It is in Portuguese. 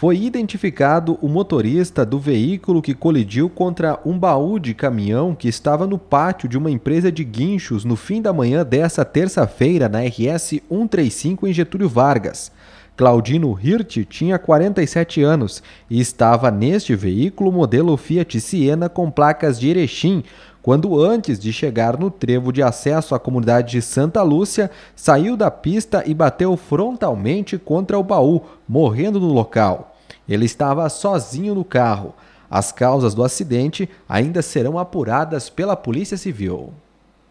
foi identificado o motorista do veículo que colidiu contra um baú de caminhão que estava no pátio de uma empresa de guinchos no fim da manhã desta terça-feira na RS 135 em Getúlio Vargas. Claudino Hirt tinha 47 anos e estava neste veículo modelo Fiat Siena com placas de Erechim, quando antes de chegar no trevo de acesso à comunidade de Santa Lúcia, saiu da pista e bateu frontalmente contra o baú, morrendo no local. Ele estava sozinho no carro. As causas do acidente ainda serão apuradas pela Polícia Civil.